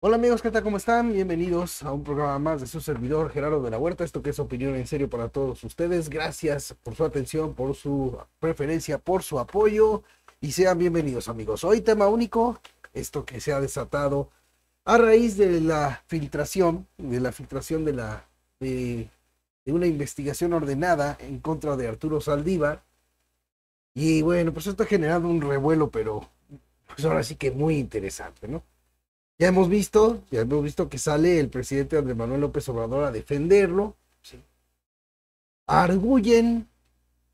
Hola amigos, ¿qué tal? ¿Cómo están? Bienvenidos a un programa más de su servidor Gerardo de la Huerta. Esto que es opinión en serio para todos ustedes. Gracias por su atención, por su preferencia, por su apoyo y sean bienvenidos amigos. Hoy tema único, esto que se ha desatado a raíz de la filtración, de la filtración de la de, una investigación ordenada en contra de Arturo Saldívar. Y bueno, pues esto ha generado un revuelo, pero pues ahora sí que muy interesante, ¿no? Ya hemos visto, ya hemos visto que sale el presidente Andrés Manuel López Obrador a defenderlo. Sí. Arguyen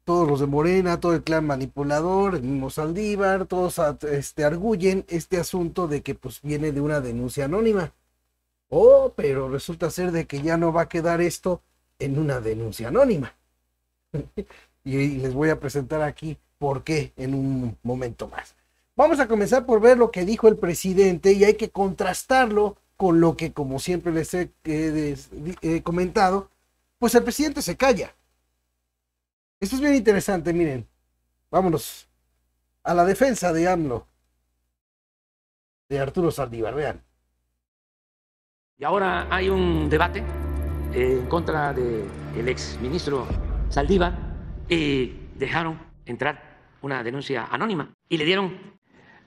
todos los de Morena, todo el clan manipulador, el mismo Saldívar, todos este, arguyen este asunto de que pues viene de una denuncia anónima. Oh, pero resulta ser de que ya no va a quedar esto en una denuncia anónima. y les voy a presentar aquí por qué en un momento más. Vamos a comenzar por ver lo que dijo el presidente y hay que contrastarlo con lo que, como siempre les he, comentado, pues el presidente se calla. Esto es bien interesante, miren. Vámonos a la defensa de AMLO, de Arturo Saldívar, vean. Y ahora hay un debate eh, en contra del de ex ministro Saldívar y dejaron entrar una denuncia anónima y le dieron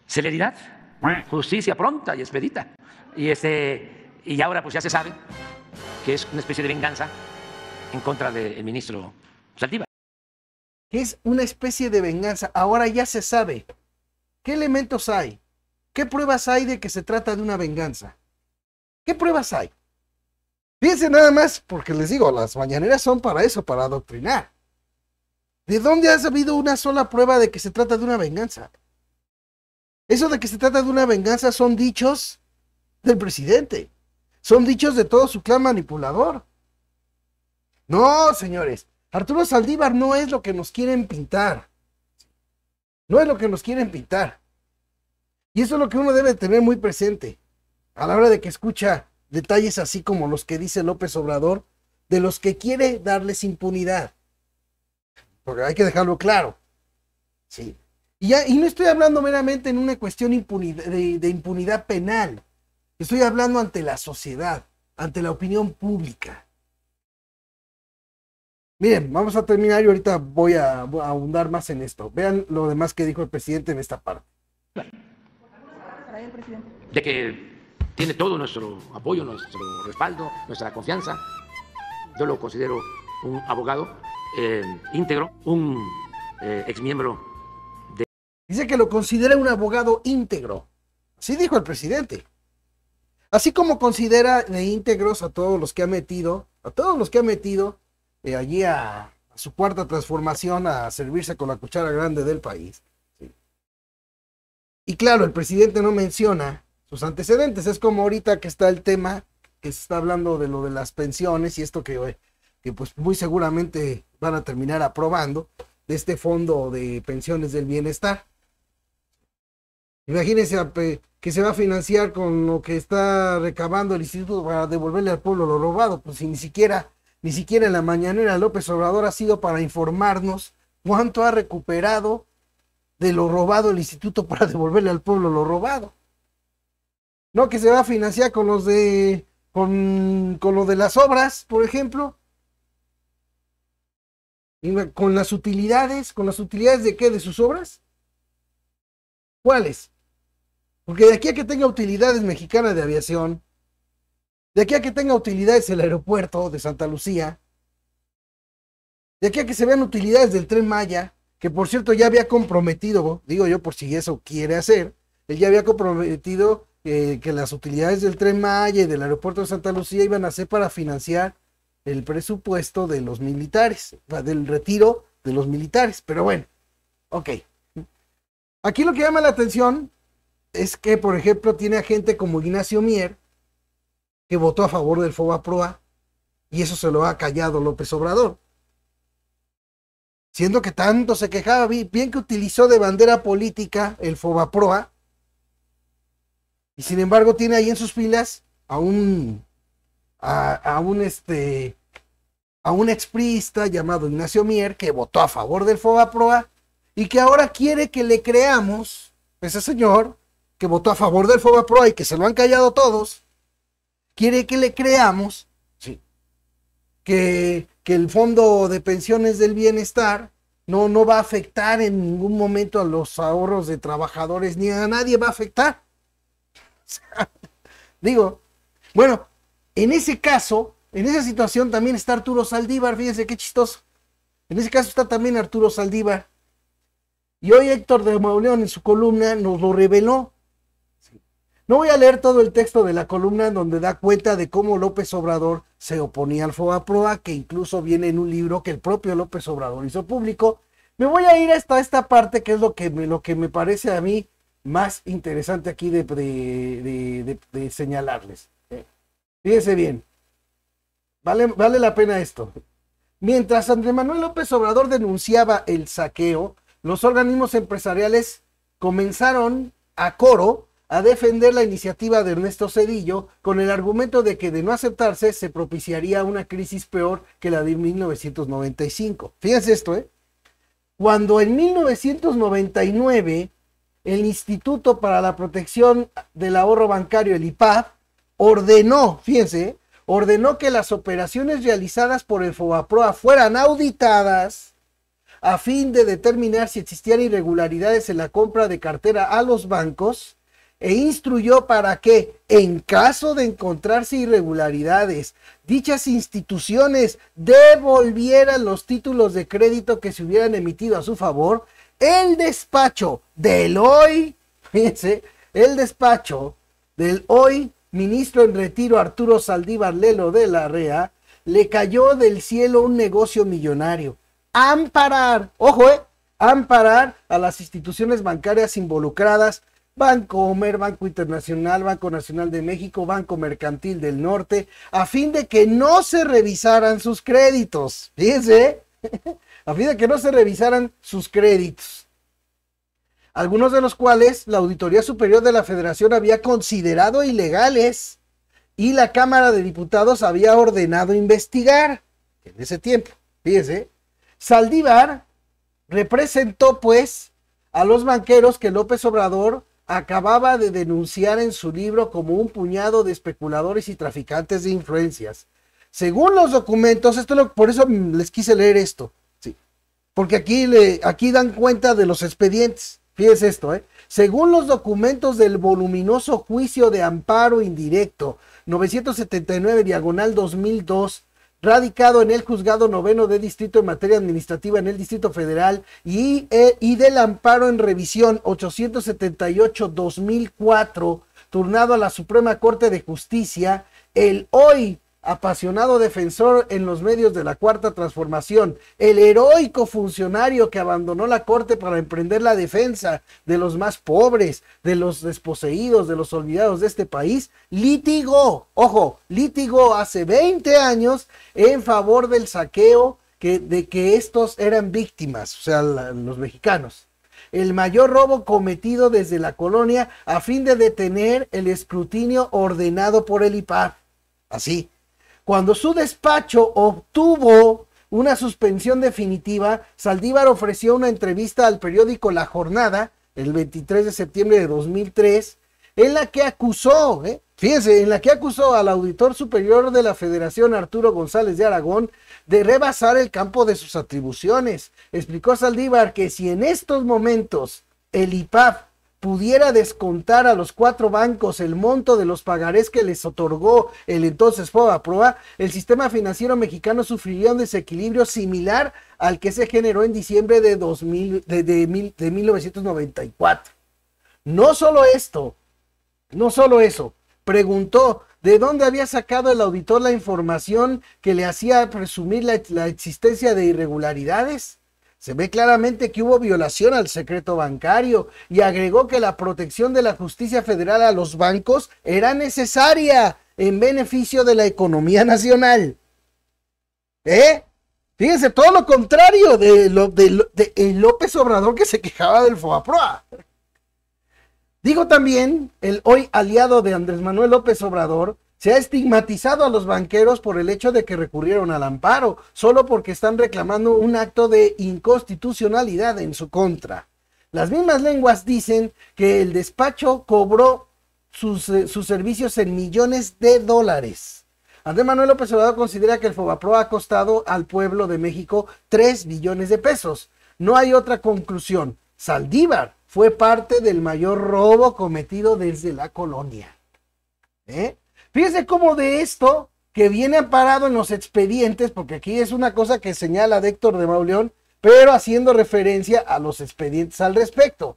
celeridad, justicia pronta y expedita. Y, este, y ahora pues ya se sabe que es una especie de venganza en contra del ministro Saldiva. Es una especie de venganza. Ahora ya se sabe. ¿Qué elementos hay? ¿Qué pruebas hay de que se trata de una venganza? ¿Qué pruebas hay? Fíjense nada más, porque les digo, las mañaneras son para eso, para adoctrinar. ¿De dónde ha habido una sola prueba de que se trata de una venganza? Eso de que se trata de una venganza son dichos del presidente. Son dichos de todo su clan manipulador. No, señores. Arturo Saldívar no es lo que nos quieren pintar. No es lo que nos quieren pintar. Y eso es lo que uno debe tener muy presente a la hora de que escucha detalles así como los que dice López Obrador, de los que quiere darles impunidad. Porque hay que dejarlo claro. Sí, y, no estoy hablando meramente en una cuestión de, impunidad penal. Estoy hablando ante la sociedad, ante la opinión pública. Miren, vamos a terminar y ahorita voy a, abundar más en esto. Vean lo demás que dijo el presidente en esta parte. De que tiene todo nuestro apoyo, nuestro respaldo, nuestra confianza. Yo lo considero un abogado eh, íntegro, un eh, exmiembro Dice que lo considera un abogado íntegro. Así dijo el presidente. Así como considera de íntegros a todos los que ha metido, a todos los que ha metido eh, allí a, su cuarta transformación a servirse con la cuchara grande del país. Y claro, el presidente no menciona sus antecedentes. Es como ahorita que está el tema que se está hablando de lo de las pensiones y esto que, eh, que pues muy seguramente van a terminar aprobando de este fondo de pensiones del bienestar. Imagínense que se va a financiar con lo que está recabando el instituto para devolverle al pueblo lo robado, pues si ni siquiera, ni siquiera en la mañanera López Obrador ha sido para informarnos cuánto ha recuperado de lo robado el instituto para devolverle al pueblo lo robado. No que se va a financiar con los de con, con lo de las obras, por ejemplo. con las utilidades, con las utilidades de qué, de sus obras. ¿Cuáles? Porque de aquí a que tenga utilidades mexicanas de aviación, de aquí a que tenga utilidades el aeropuerto de Santa Lucía, de aquí a que se vean utilidades del tren Maya, que por cierto ya había comprometido, digo yo por si eso quiere hacer, él ya había comprometido eh, que las utilidades del tren Maya y del aeropuerto de Santa Lucía iban a ser para financiar el presupuesto de los militares, del retiro de los militares. Pero bueno, ok. Aquí lo que llama la atención es que, por ejemplo, tiene a gente como Ignacio Mier, que votó a favor del FOBA PROA, y eso se lo ha callado López Obrador. Siendo que tanto se quejaba, bien que utilizó de bandera política el FOBA PROA, y sin embargo tiene ahí en sus filas a un, a, un este, a un exprista llamado Ignacio Mier, que votó a favor del FOBA PROA, y que ahora quiere que le creamos, pues, ese señor, votó a favor del Fobaproa y que se lo han callado todos, quiere que le creamos que, que, el Fondo de Pensiones del Bienestar no, no va a afectar en ningún momento a los ahorros de trabajadores, ni a nadie va a afectar. digo, bueno, en ese caso, en esa situación también está Arturo Saldívar, fíjense qué chistoso. En ese caso está también Arturo Saldívar. Y hoy Héctor de Mauleón en su columna nos lo reveló. No voy a leer todo el texto de la columna en donde da cuenta de cómo López Obrador se oponía al FOA-PROA, que incluso viene en un libro que el propio López Obrador hizo público. Me voy a ir hasta esta parte que es lo que me, lo que me parece a mí más interesante aquí de, señalarles. Fíjense bien, vale, vale la pena esto. Mientras Andrés Manuel López Obrador denunciaba el saqueo, los organismos empresariales comenzaron a coro a defender la iniciativa de Ernesto Cedillo con el argumento de que de no aceptarse se propiciaría una crisis peor que la de 1995. Fíjense esto, ¿eh? Cuando en 1999 el Instituto para la Protección del Ahorro Bancario, el IPAB, ordenó, fíjense, ordenó que las operaciones realizadas por el FOBAPROA fueran auditadas a fin de determinar si existían irregularidades en la compra de cartera a los bancos e instruyó para que, en caso de encontrarse irregularidades, dichas instituciones devolvieran los títulos de crédito que se hubieran emitido a su favor, el despacho del hoy, fíjense, el despacho del hoy ministro en retiro Arturo Saldívar Lelo de la REA, le cayó del cielo un negocio millonario. Amparar, ojo, eh, amparar a las instituciones bancarias involucradas Banco Homer, Banco Internacional, Banco Nacional de México, Banco Mercantil del Norte, a fin de que no se revisaran sus créditos. Fíjense, ¿eh? a fin de que no se revisaran sus créditos. Algunos de los cuales la Auditoría Superior de la Federación había considerado ilegales y la Cámara de Diputados había ordenado investigar en ese tiempo. Fíjense, Saldívar representó pues a los banqueros que López Obrador acababa de denunciar en su libro como un puñado de especuladores y traficantes de influencias. Según los documentos, esto por eso les quise leer esto, sí, porque aquí, le, aquí dan cuenta de los expedientes. Fíjense esto, ¿eh? Según los documentos del voluminoso juicio de amparo indirecto 979 diagonal 2002 radicado en el juzgado noveno de distrito en materia administrativa en el Distrito Federal y, eh, y del amparo en revisión 878-2004, turnado a la Suprema Corte de Justicia, el hoy apasionado defensor en los medios de la Cuarta Transformación, el heroico funcionario que abandonó la corte para emprender la defensa de los más pobres, de los desposeídos, de los olvidados de este país, litigó, ojo, litigó hace 20 años en favor del saqueo que, de que estos eran víctimas, o sea, los mexicanos el mayor robo cometido desde la colonia a fin de detener el escrutinio ordenado por el iPA Así, cuando su despacho obtuvo una suspensión definitiva, Saldívar ofreció una entrevista al periódico La Jornada el 23 de septiembre de 2003, en la que acusó, ¿eh? fíjense, en la que acusó al auditor superior de la Federación Arturo González de Aragón de rebasar el campo de sus atribuciones. Explicó Saldívar que si en estos momentos el IPAP pudiera descontar a los cuatro bancos el monto de los pagarés que les otorgó el entonces Proa, el sistema financiero mexicano sufriría un desequilibrio similar al que se generó en diciembre de, de, de, mil, de 1994. No solo esto, no solo eso, preguntó de dónde había sacado el auditor la información que le hacía presumir la, la existencia de irregularidades. Se ve claramente que hubo violación al secreto bancario y agregó que la protección de la justicia federal a los bancos era necesaria en beneficio de la economía nacional. ¿Eh? Fíjense, todo lo contrario de, lo, de, eh, López Obrador que se quejaba del FOAPROA. Digo también, el hoy aliado de Andrés Manuel López Obrador se ha estigmatizado a los banqueros por el hecho de que recurrieron al amparo, solo porque están reclamando un acto de inconstitucionalidad en su contra. Las mismas lenguas dicen que el despacho cobró sus, eh, servicios en millones de dólares. Andrés Manuel López Obrador considera que el Fobapro ha costado al pueblo de México 3 millones de pesos. No hay otra conclusión. Saldívar fue parte del mayor robo cometido desde la colonia. ¿Eh? Fíjense cómo de esto que viene amparado en los expedientes, porque aquí es una cosa que señala de Héctor de Mauleón, pero haciendo referencia a los expedientes al respecto.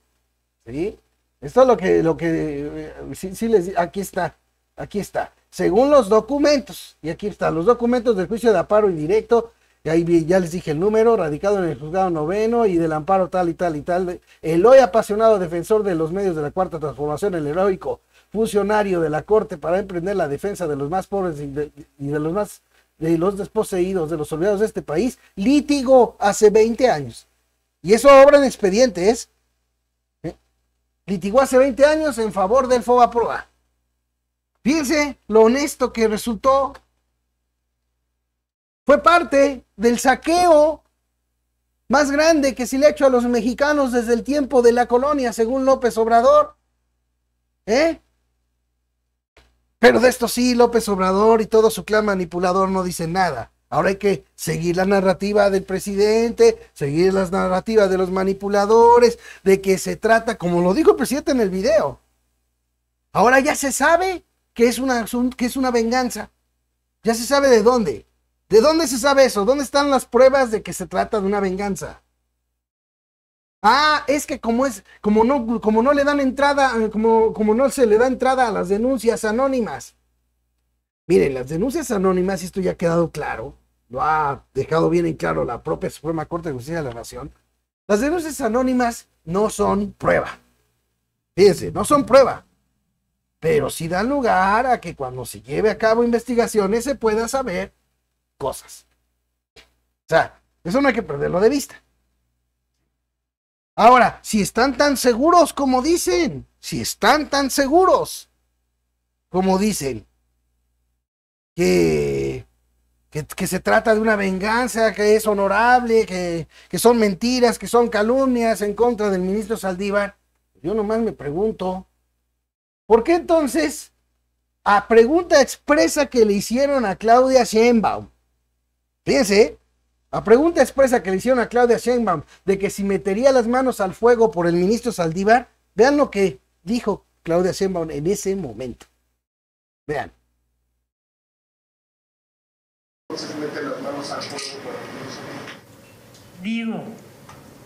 ¿Sí? Esto es lo que, lo que, eh, sí, les, aquí está, aquí está. Según los documentos, y aquí están los documentos del juicio de amparo indirecto, y ahí ya les dije el número, radicado en el juzgado noveno y del amparo tal y tal y tal. El hoy apasionado defensor de los medios de la cuarta transformación, el heroico funcionario de la corte para emprender la defensa de los más pobres y de, los más de los desposeídos, de los olvidados de este país, litigó hace 20 años. Y eso obra en expedientes. ¿Eh? Litigó hace 20 años en favor del FOBA Proa. Fíjense lo honesto que resultó. Fue parte del saqueo más grande que se le ha hecho a los mexicanos desde el tiempo de la colonia, según López Obrador. ¿Eh? Pero de esto sí, López Obrador y todo su clan manipulador no dicen nada. Ahora hay que seguir la narrativa del presidente, seguir las narrativas de los manipuladores, de que se trata, como lo dijo el presidente en el video. Ahora ya se sabe que es una, que es una venganza. Ya se sabe de dónde. ¿De dónde se sabe eso? ¿Dónde están las pruebas de que se trata de una venganza? Ah, es que como es, como no, como no le dan entrada, eh, como, como no se le da entrada a las denuncias anónimas. Miren, las denuncias anónimas, esto ya ha quedado claro, lo ha dejado bien en claro la propia Suprema Corte de Justicia de la Nación. Las denuncias anónimas no son prueba. Fíjense, no son prueba. Pero sí dan lugar a que cuando se lleve a cabo investigaciones se pueda saber cosas. O sea, eso no hay que perderlo de vista. Ahora, si están tan seguros como dicen, si están tan seguros como dicen, que, que, se trata de una venganza, que es honorable, que, son mentiras, que son calumnias en contra del ministro Saldívar, yo nomás me pregunto, ¿por qué entonces a pregunta expresa que le hicieron a Claudia Sheinbaum? Fíjense, la pregunta expresa que le hicieron a Claudia Sheinbaum de que si metería las manos al fuego por el ministro Saldívar, vean lo que dijo Claudia Sheinbaum en ese momento. Vean. Digo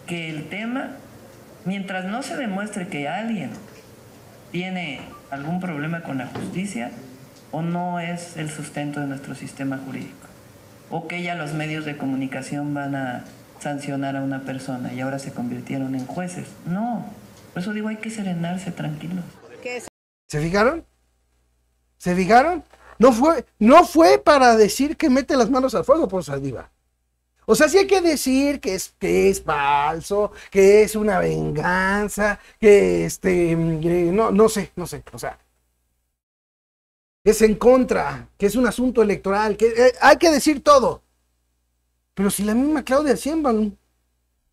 que el tema, mientras no se demuestre que alguien tiene algún problema con la justicia o no es el sustento de nuestro sistema jurídico o que ya los medios de comunicación van a sancionar a una persona y ahora se convirtieron en jueces. No, por eso digo, hay que serenarse tranquilos. ¿Se fijaron? ¿Se fijaron? No fue, no fue para decir que mete las manos al fuego por pues, saliva. O sea, sí hay que decir que es, que es falso, que es una venganza, que este, mm, eh, no, no sé, no sé. O sea, es en contra, que es un asunto electoral, que eh, hay que decir todo. Pero si la misma Claudia Sheinbaum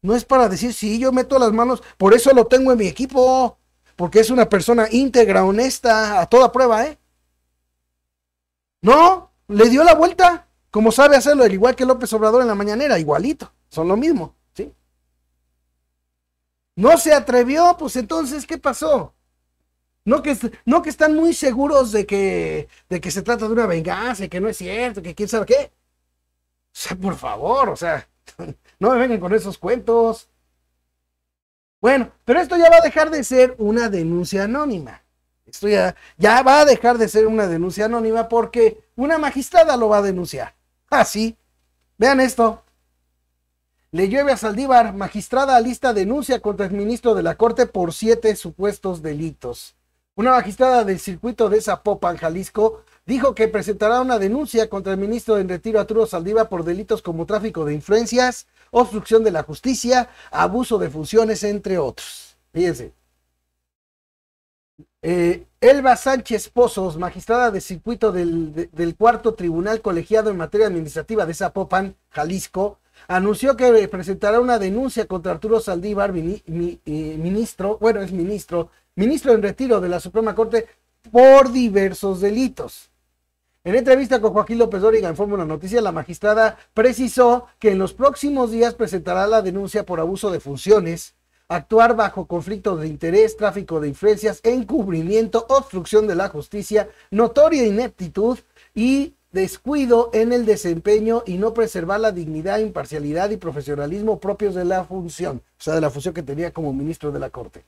no es para decir, si yo meto las manos, por eso lo tengo en mi equipo, porque es una persona íntegra, honesta, a toda prueba, ¿eh? No, le dio la vuelta, como sabe hacerlo, el igual que López Obrador en la mañanera, igualito, son lo mismo, ¿sí? No se atrevió, pues entonces, ¿qué pasó? No que, no que están muy seguros de que, de que se trata de una venganza y que no es cierto, que quién sabe qué. O sea, por favor, o sea, no me vengan con esos cuentos. Bueno, pero esto ya va a dejar de ser una denuncia anónima. Esto ya, va a dejar de ser una denuncia anónima porque una magistrada lo va a denunciar. Así. Ah, Vean esto. Le llueve a Saldívar, magistrada lista denuncia contra el ministro de la Corte por siete supuestos delitos. Una magistrada del circuito de Zapopan, Jalisco, dijo que presentará una denuncia contra el ministro en retiro Arturo Saldívar por delitos como tráfico de influencias, obstrucción de la justicia, abuso de funciones, entre otros. Fíjense. Eh, Elba Sánchez Pozos, magistrada del circuito del, cuarto tribunal colegiado en materia administrativa de Zapopan, Jalisco, anunció que presentará una denuncia contra Arturo Saldívar, eh, ministro, bueno, es ministro ministro en retiro de la Suprema Corte por diversos delitos. En entrevista con Joaquín López Dóriga en Fórmula Noticias, la magistrada precisó que en los próximos días presentará la denuncia por abuso de funciones, actuar bajo conflicto de interés, tráfico de influencias, encubrimiento, obstrucción de la justicia, notoria ineptitud y descuido en el desempeño y no preservar la dignidad, imparcialidad y profesionalismo propios de la función, o sea, de la función que tenía como ministro de la Corte.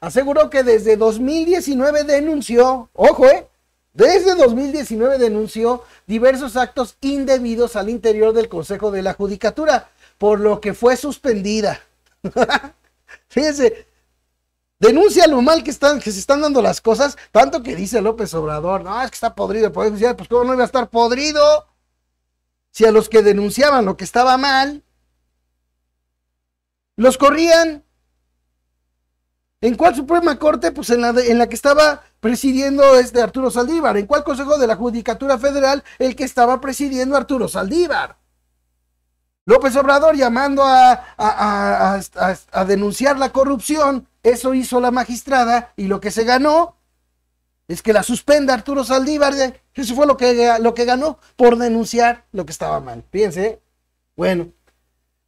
Aseguró que desde 2019 denunció, ojo, eh, desde 2019 denunció diversos actos indebidos al interior del Consejo de la Judicatura, por lo que fue suspendida. Fíjense, denuncia lo mal que, están, que se están dando las cosas, tanto que dice López Obrador, no, es que está podrido el Poder Judicial, pues cómo no iba a estar podrido si a los que denunciaban lo que estaba mal, los corrían ¿En cuál Suprema Corte? Pues en la, en la que estaba presidiendo este Arturo Saldívar. ¿En cuál Consejo de la Judicatura Federal? El que estaba presidiendo Arturo Saldívar. López Obrador llamando a, a, denunciar la corrupción. Eso hizo la magistrada y lo que se ganó es que la suspenda Arturo Saldívar. Eso fue lo que, lo que ganó por denunciar lo que estaba mal. Fíjense. Bueno,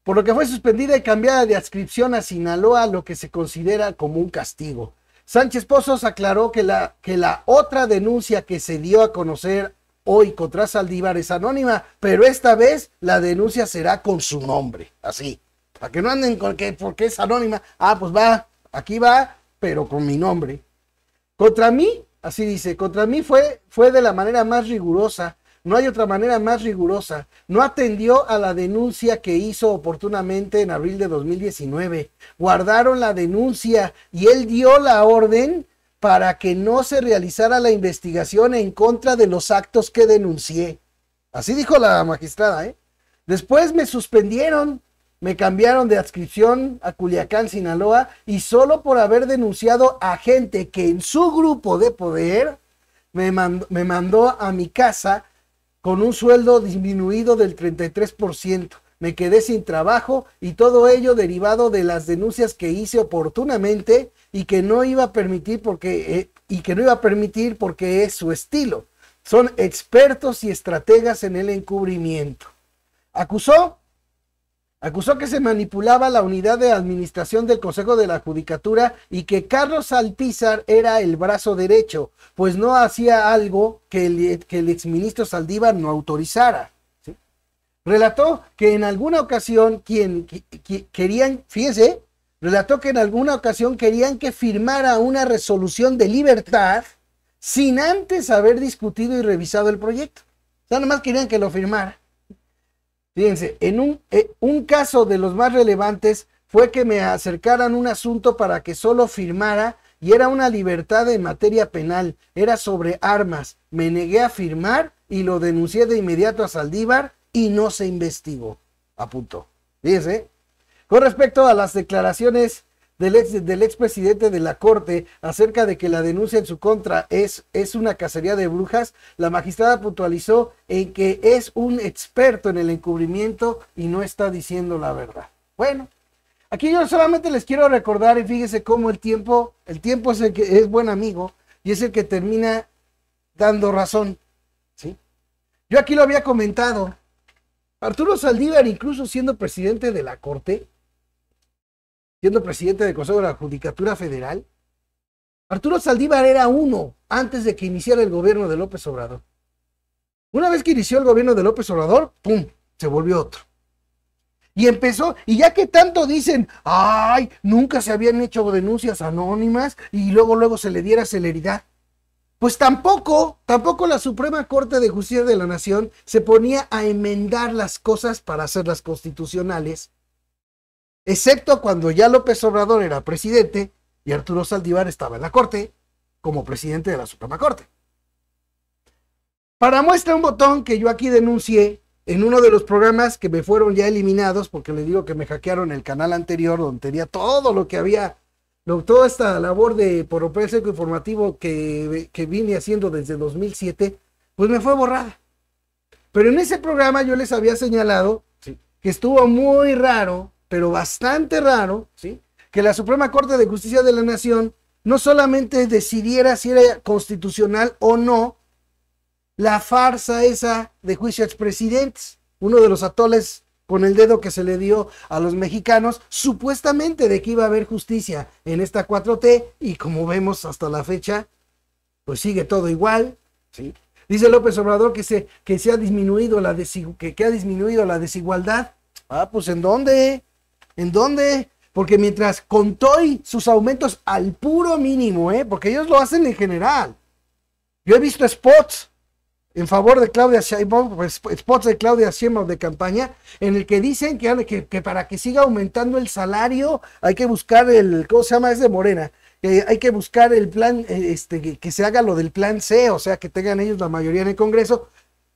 por lo que fue suspendida y cambiada de adscripción a Sinaloa, lo que se considera como un castigo. Sánchez Pozos aclaró que la, que la otra denuncia que se dio a conocer hoy contra Saldívar es anónima, pero esta vez la denuncia será con su nombre, así. Para que no anden con que porque es anónima, ah, pues va, aquí va, pero con mi nombre. Contra mí, así dice, contra mí fue, fue de la manera más rigurosa no hay otra manera más rigurosa. No atendió a la denuncia que hizo oportunamente en abril de 2019. Guardaron la denuncia y él dio la orden para que no se realizara la investigación en contra de los actos que denuncié. Así dijo la magistrada, ¿eh? Después me suspendieron, me cambiaron de adscripción a Culiacán, Sinaloa, y solo por haber denunciado a gente que en su grupo de poder me me mandó a mi casa con un sueldo disminuido del 33%. Me quedé sin trabajo y todo ello derivado de las denuncias que hice oportunamente y que no iba a permitir porque eh, y que no iba a permitir porque es su estilo. Son expertos y estrategas en el encubrimiento. Acusó Acusó que se manipulaba la unidad de administración del Consejo de la Judicatura y que Carlos Saltízar era el brazo derecho, pues no hacía algo que el, exministro Saldívar no autorizara. Relató que en alguna ocasión quien, querían, fíjese, relató que en alguna ocasión querían que firmara una resolución de libertad sin antes haber discutido y revisado el proyecto. O sea, nomás querían que lo firmara. Fíjense, en un, eh, un caso de los más relevantes fue que me acercaran un asunto para que solo firmara y era una libertad en materia penal, era sobre armas. Me negué a firmar y lo denuncié de inmediato a Saldívar y no se investigó. punto. Fíjense. Con respecto a las declaraciones del ex del expresidente de la Corte acerca de que la denuncia en su contra es, es una cacería de brujas, la magistrada puntualizó en que es un experto en el encubrimiento y no está diciendo la verdad. Bueno, aquí yo solamente les quiero recordar y fíjense cómo el tiempo, el tiempo es el que es buen amigo y es el que termina dando razón, ¿sí? Yo aquí lo había comentado. Arturo Saldívar, incluso siendo presidente de la Corte, siendo presidente del Consejo de la Judicatura Federal, Arturo Saldívar era uno antes de que iniciara el gobierno de López Obrador. Una vez que inició el gobierno de López Obrador, ¡pum! Se volvió otro. Y empezó, y ya que tanto dicen, ay, nunca se habían hecho denuncias anónimas y luego, luego se le diera celeridad. Pues tampoco, tampoco la Suprema Corte de Justicia de la Nación se ponía a enmendar las cosas para hacerlas constitucionales excepto cuando ya López Obrador era presidente y Arturo Saldívar estaba en la Corte como presidente de la Suprema Corte. Para muestra un botón que yo aquí denuncié en uno de los programas que me fueron ya eliminados, porque le digo que me hackearon el canal anterior donde tenía todo lo que había, toda esta labor de por informativo que, vine haciendo desde 2007, pues me fue borrada. Pero en ese programa yo les había señalado que estuvo muy raro pero bastante raro, ¿sí? que la Suprema Corte de Justicia de la Nación no solamente decidiera si era constitucional o no la farsa esa de juicio a expresidentes, uno de los atoles con el dedo que se le dio a los mexicanos, supuestamente de que iba a haber justicia en esta 4T, y como vemos hasta la fecha, pues sigue todo igual, ¿sí? Dice López Obrador que se, que se ha disminuido la que, que ha disminuido la desigualdad. Ah, pues ¿en dónde? ¿En dónde? Porque mientras Contoy sus aumentos al puro mínimo, ¿eh? porque ellos lo hacen en general. Yo he visto spots en favor de Claudia Sheinbaum, pues, spots de Claudia Sheinbaum de campaña, en el que dicen que, para que siga aumentando el salario hay que buscar el, ¿cómo se llama? Es de Morena. que hay que buscar el plan, eh, este, que se haga lo del plan C, o sea, que tengan ellos la mayoría en el Congreso.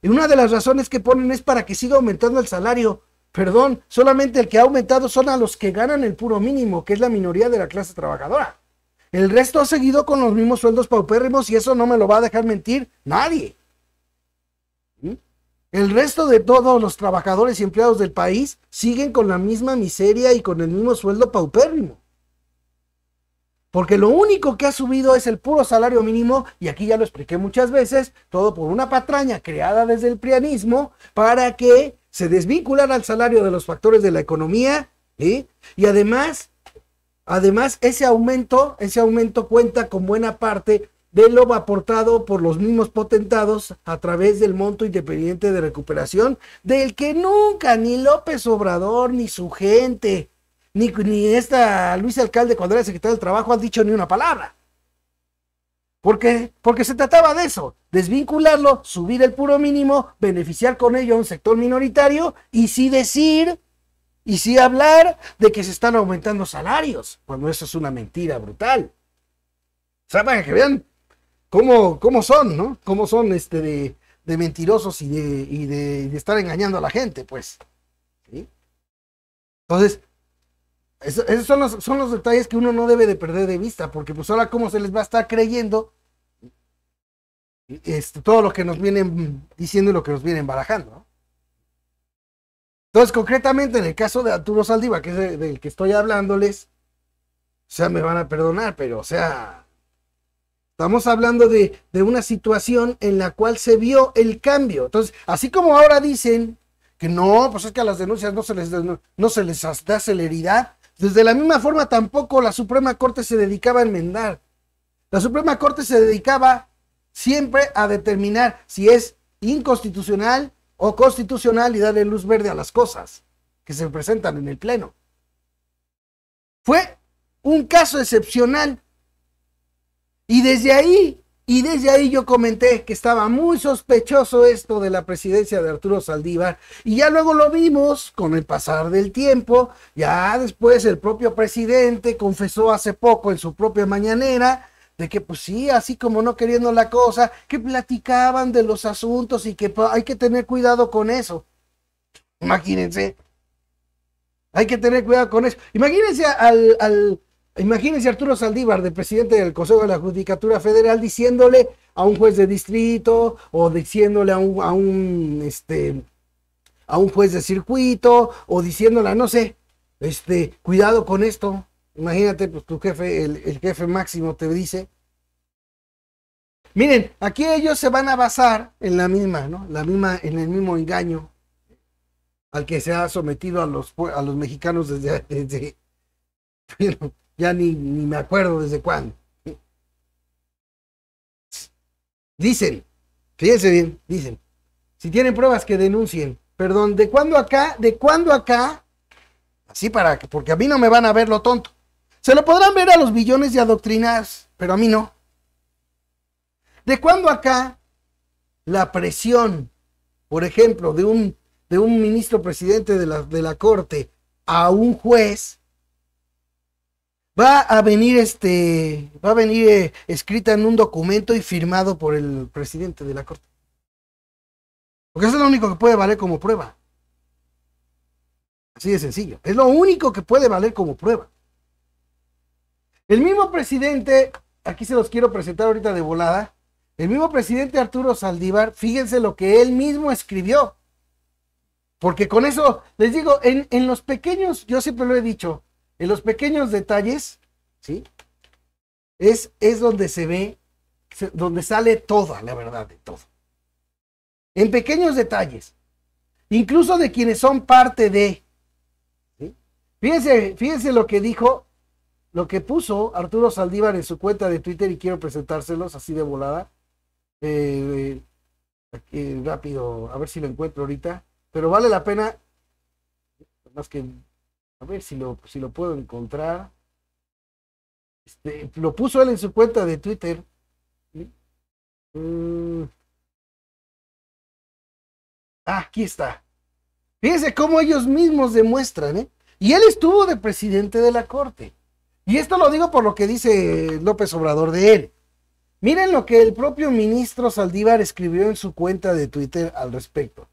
Y una de las razones que ponen es para que siga aumentando el salario perdón, solamente el que ha aumentado son a los que ganan el puro mínimo, que es la minoría de la clase trabajadora. El resto ha seguido con los mismos sueldos paupérrimos y eso no me lo va a dejar mentir nadie. ¿Mm? El resto de todos los trabajadores y empleados del país siguen con la misma miseria y con el mismo sueldo paupérrimo. Porque lo único que ha subido es el puro salario mínimo, y aquí ya lo expliqué muchas veces, todo por una patraña creada desde el prianismo para que se desvinculan al salario de los factores de la economía, Y además, además ese aumento, ese aumento cuenta con buena parte de lo aportado por los mismos potentados a través del monto independiente de recuperación, del que nunca ni López Obrador, ni su gente, ni, esta Luis Alcalde cuando era secretario del Trabajo han dicho ni una palabra. Porque, porque se trataba de eso, desvincularlo, subir el puro mínimo, beneficiar con ello a un sector minoritario y sí decir y sí hablar de que se están aumentando salarios, cuando eso es una mentira brutal. O que vean cómo, cómo son, ¿no? Cómo son este de, mentirosos y, de, y de, estar engañando a la gente, pues. Entonces, esos son los, detalles que uno no debe de perder de vista, porque pues ahora cómo se les va a estar creyendo este, todo lo que nos vienen diciendo y lo que nos vienen barajando. Entonces, concretamente en el caso de Arturo Saldiva, que es del que estoy hablándoles, o sea, me van a perdonar, pero o sea, estamos hablando de, de una situación en la cual se vio el cambio. Entonces, así como ahora dicen que no, pues es que a las denuncias no se les, no se les da celeridad. Desde la misma forma tampoco la Suprema Corte se dedicaba a enmendar. La Suprema Corte se dedicaba siempre a determinar si es inconstitucional o constitucional y darle luz verde a las cosas que se presentan en el Pleno. Fue un caso excepcional. Y desde ahí y desde ahí yo comenté que estaba muy sospechoso esto de la presidencia de Arturo Saldívar. Y ya luego lo vimos con el pasar del tiempo. Ya después el propio presidente confesó hace poco en su propia mañanera de que pues sí, así como no queriendo la cosa, que platicaban de los asuntos y que pues, hay que tener cuidado con eso. Imagínense. Hay que tener cuidado con eso. Imagínense al, Imagínense Arturo Saldívar, del presidente del Consejo de la Judicatura Federal, diciéndole a un juez de distrito o diciéndole a un, a un, este, a un juez de circuito o diciéndole, no sé, este, cuidado con esto. Imagínate, pues tu jefe, el, jefe máximo te dice. Miren, aquí ellos se van a basar en la misma, ¿no? La misma, en el mismo engaño al que se ha sometido a los, a los mexicanos desde, Ya ni, ni me acuerdo desde cuándo. Dicen, fíjense bien, dicen, si tienen pruebas que denuncien. Perdón, ¿de cuándo acá? ¿De cuándo acá? Así para que, porque a mí no me van a ver lo tonto. Se lo podrán ver a los billones de adoctrinar, pero a mí no. ¿De cuándo acá la presión, por ejemplo, de un, de un ministro presidente de de la corte a un juez va a venir este, va a venir eh, escrita en un documento y firmado por el presidente de la corte. Porque eso es lo único que puede valer como prueba. Así de sencillo. Es lo único que puede valer como prueba. El mismo presidente, aquí se los quiero presentar ahorita de volada. El mismo presidente Arturo Saldívar, fíjense lo que él mismo escribió. Porque con eso, les digo, en, en los pequeños, yo siempre lo he dicho, en los pequeños detalles, ¿sí? Es, es donde se ve, donde sale toda la verdad de todo. En pequeños detalles, incluso de quienes son parte de. Fíjense, fíjense lo que dijo, lo que puso Arturo Saldívar en su cuenta de Twitter y quiero presentárselos así de volada. Eh, eh, aquí rápido, a ver si lo encuentro ahorita. Pero vale la pena, más que a ver si lo, si lo puedo encontrar. Este, lo puso él en su cuenta de Twitter. Mm. Ah, aquí está. Fíjense cómo ellos mismos demuestran, ¿eh? Y él estuvo de presidente de la corte. Y esto lo digo por lo que dice López Obrador de él. Miren lo que el propio ministro Saldívar escribió en su cuenta de Twitter al respecto.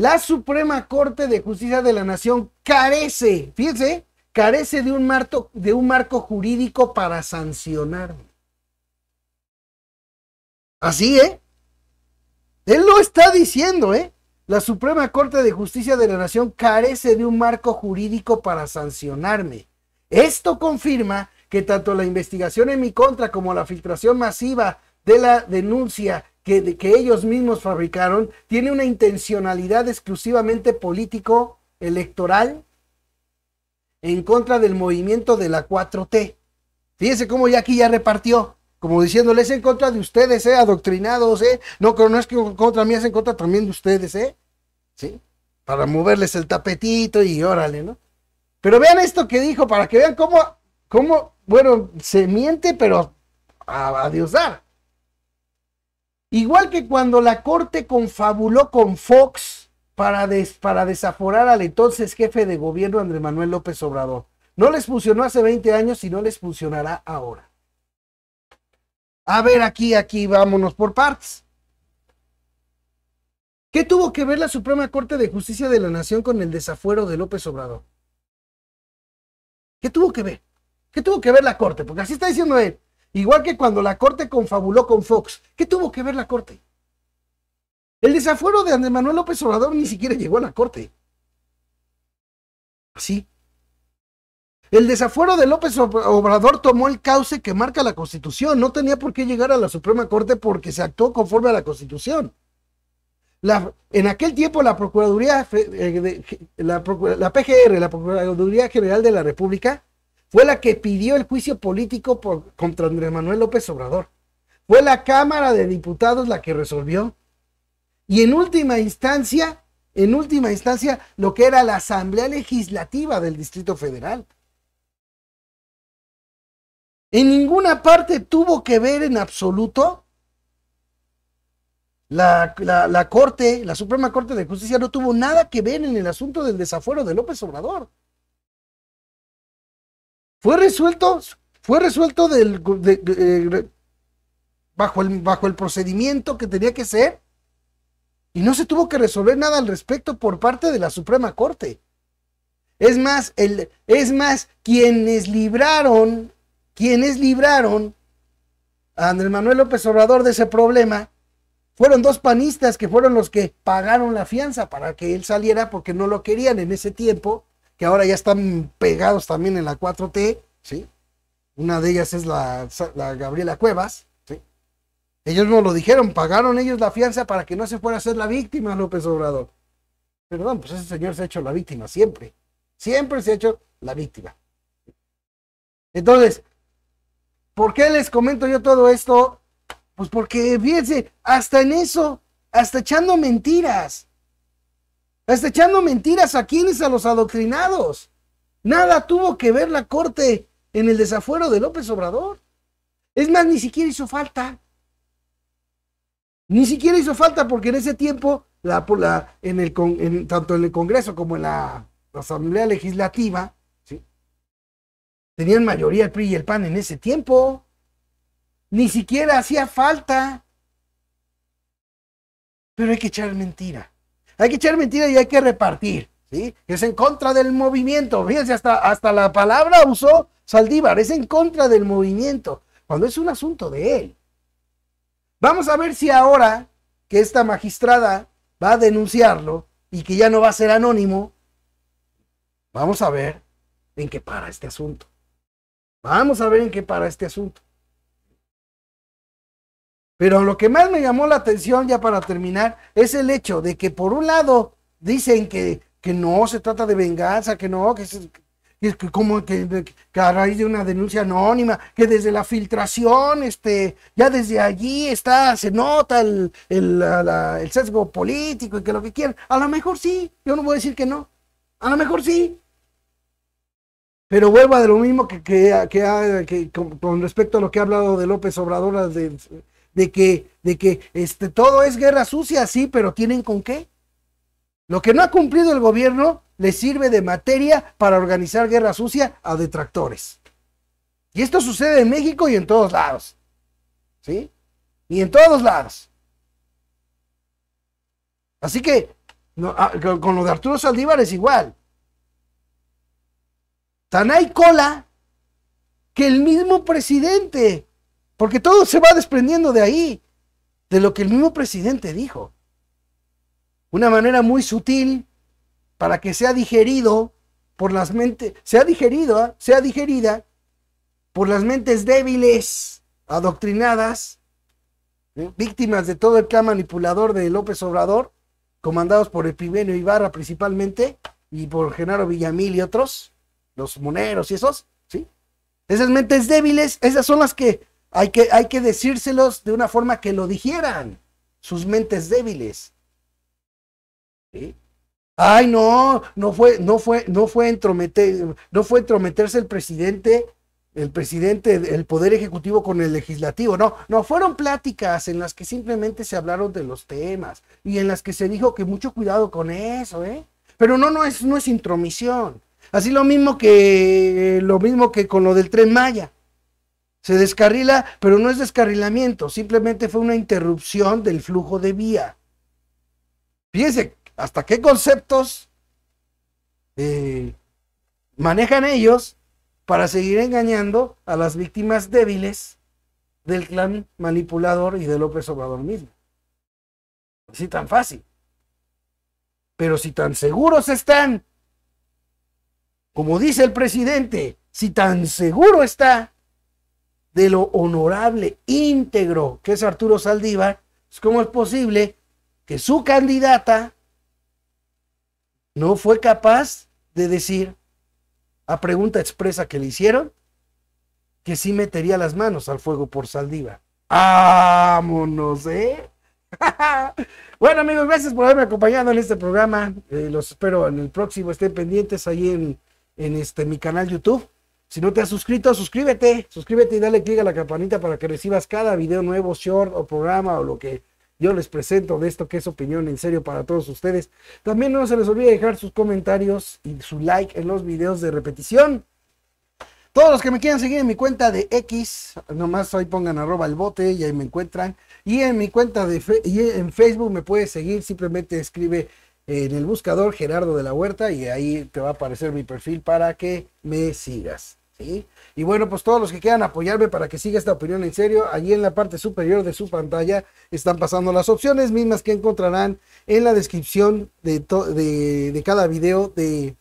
La Suprema Corte de Justicia de la Nación carece, fíjense, carece de un, marco, de un marco jurídico para sancionarme. Así, ¿eh? Él lo está diciendo, ¿eh? La Suprema Corte de Justicia de la Nación carece de un marco jurídico para sancionarme. Esto confirma que tanto la investigación en mi contra como la filtración masiva de la denuncia que, ellos mismos fabricaron, tiene una intencionalidad exclusivamente político, electoral, en contra del movimiento de la 4T. Fíjense cómo ya aquí ya repartió, como diciéndoles en contra de ustedes, ¿eh? adoctrinados, ¿eh? no, pero no es que contra mí, es en contra también de ustedes, ¿eh? ¿Sí? Para moverles el tapetito y órale, ¿no? Pero vean esto que dijo, para que vean cómo, cómo bueno, se miente, pero a, a Dios dar. Igual que cuando la corte confabuló con Fox para, desaforar al entonces jefe de gobierno Andrés Manuel López Obrador. No les funcionó hace 20 años y no les funcionará ahora. A ver, aquí, aquí, vámonos por partes. ¿Qué tuvo que ver la Suprema Corte de Justicia de la Nación con el desafuero de López Obrador? ¿Qué tuvo que ver? ¿Qué tuvo que ver la Corte? Porque así está diciendo él. Igual que cuando la Corte confabuló con Fox. ¿Qué tuvo que ver la Corte? El desafuero de Andrés Manuel López Obrador ni siquiera llegó a la Corte. ¿sí? El desafuero de López Obrador tomó el cauce que marca la Constitución. No tenía por qué llegar a la Suprema Corte porque se actuó conforme a la Constitución. en aquel tiempo la Procuraduría, eh, la PGR, la Procuraduría General de la República, fue la que pidió el juicio político contra Andrés Manuel López Obrador. Fue la Cámara de Diputados la que resolvió. Y en última instancia, en última instancia, lo que era la Asamblea Legislativa del Distrito Federal. En ninguna parte tuvo que ver en absoluto. la Corte, la Suprema Corte de Justicia no tuvo nada que ver en el asunto del desafuero de López Obrador fue resuelto, fue resuelto del, eh, bajo, el, bajo el procedimiento que tenía que ser y no se tuvo que resolver nada al respecto por parte de la Suprema Corte. Es más, el, es más, quienes libraron, quienes libraron a Andrés Manuel López Obrador de ese problema, fueron dos panistas que fueron los que pagaron la fianza para que él saliera porque no lo querían en ese tiempo que ahora ya están pegados también en la 4T, ¿sí? Una de ellas es la, Gabriela Cuevas, ¿sí? Ellos no lo dijeron, pagaron ellos la fianza para que no se fuera a ser la víctima López Obrador. Perdón, pues ese señor se ha hecho la víctima siempre. Siempre se ha hecho la víctima. Entonces, ¿por qué les comento yo todo esto? Pues porque, fíjense, hasta en eso, hasta echando mentiras. Está echando mentiras a quienes, a los adoctrinados. Nada tuvo que ver la corte en el desafuero de López Obrador. Es más, ni siquiera hizo falta. Ni siquiera hizo falta porque en ese tiempo, la, en el, tanto en el Congreso como en la, Asamblea Legislativa, ¿sí? tenían mayoría el PRI y el PAN en ese tiempo. Ni siquiera hacía falta. Pero hay que echar mentira hay que echar mentiras y hay que repartir. ¿sí? Es en contra del movimiento. Fíjense, hasta, hasta la palabra usó Saldívar, es en contra del movimiento, cuando es un asunto de él. Vamos a ver si ahora que esta magistrada va a denunciarlo y que ya no va a ser anónimo, vamos a ver en qué para este asunto. Vamos a ver en qué para este asunto. Pero lo que más me llamó la atención, ya para terminar, es el hecho de que por un lado dicen que, que no se trata de venganza, que no, que, es, que, como que, a raíz de una denuncia anónima, que desde la filtración, este, ya desde allí está, se nota el, el, sesgo político y que lo que quieran. A lo mejor sí, yo no voy a decir que no. A lo mejor sí, pero vuelvo a lo mismo que, que, que, con respecto a lo que ha hablado de López Obrador de, de que, de que este, todo es guerra sucia, sí, pero ¿tienen con qué? Lo que no ha cumplido el gobierno le sirve de materia para organizar guerra sucia a detractores. Y esto sucede en México y en todos lados. ¿Sí? Y en todos lados. Así que ah, con lo de Arturo Saldívar es igual. Tan hay cola que el mismo presidente porque todo se va desprendiendo de ahí, de lo que el mismo presidente dijo. Una manera muy sutil para que sea digerido por las mentes, sea digerido, ¿ah? sea digerida por las mentes débiles, adoctrinadas, víctimas de todo el clan manipulador de López Obrador, comandados por Epibenio Ibarra principalmente, y por Genaro Villamil y otros, los moneros y esos, ¿sí? Esas mentes débiles, esas son las que hay que, hay que decírselos de una forma que lo dijeran, sus mentes débiles. Ay, no, no fue, no fue, no fue entrometer, no fue entrometerse el presidente, el presidente, el poder ejecutivo con el legislativo. No, no, fueron pláticas en las que simplemente se hablaron de los temas y en las que se dijo que mucho cuidado con eso, ¿eh? Pero no, no es, no es intromisión. Así lo mismo que lo mismo que con lo del tren Maya. Se descarrila, pero no es descarrilamiento, simplemente fue una interrupción del flujo de vía. Fíjense hasta qué conceptos eh, manejan ellos para seguir engañando a las víctimas débiles del clan manipulador y de López Obrador mismo. Así tan fácil. Pero si tan seguros están, como dice el presidente, si tan seguro está de lo honorable, íntegro, que es Arturo Saldívar, pues, ¿cómo es posible que su candidata no fue capaz de decir a pregunta expresa que le hicieron que sí metería las manos al fuego por Saldívar? ¡Vámonos, eh! bueno, amigos, gracias por haberme acompañado en este programa. Eh, los espero en el próximo. Estén pendientes ahí en, en este, mi canal YouTube. Si no te has suscrito, suscríbete. Suscríbete y dale clic a la campanita para que recibas cada video nuevo, short o programa o lo que yo les presento de esto que es opinión en serio para todos ustedes. También no se les olvide dejar sus comentarios y su like en los videos de repetición. Todos los que me quieran seguir en mi cuenta de X, nomás ahí pongan arroba el bote y ahí me encuentran. Y en mi cuenta de y en Facebook me puedes seguir, simplemente escribe en el buscador Gerardo de la Huerta y ahí te va a aparecer mi perfil para que me sigas. Y bueno, pues todos los que quieran apoyarme para que siga esta opinión en serio, allí en la parte superior de su pantalla están pasando las opciones mismas que encontrarán en la descripción de, de cada video de,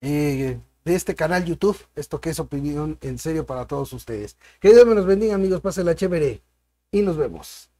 eh, de este canal YouTube. Esto que es opinión en serio para todos ustedes. Que Dios me los bendiga, amigos. la chévere y nos vemos.